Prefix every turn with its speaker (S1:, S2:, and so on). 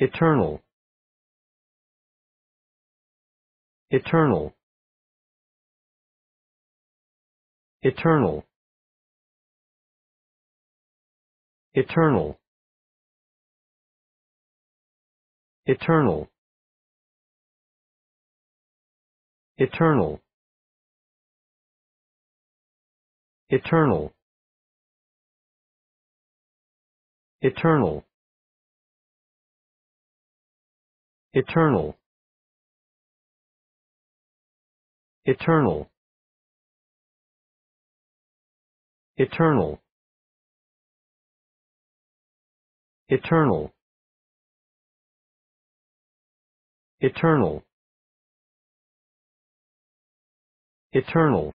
S1: eternal eternal eternal eternal eternal eternal eternal eternal eternal eternal eternal eternal eternal eternal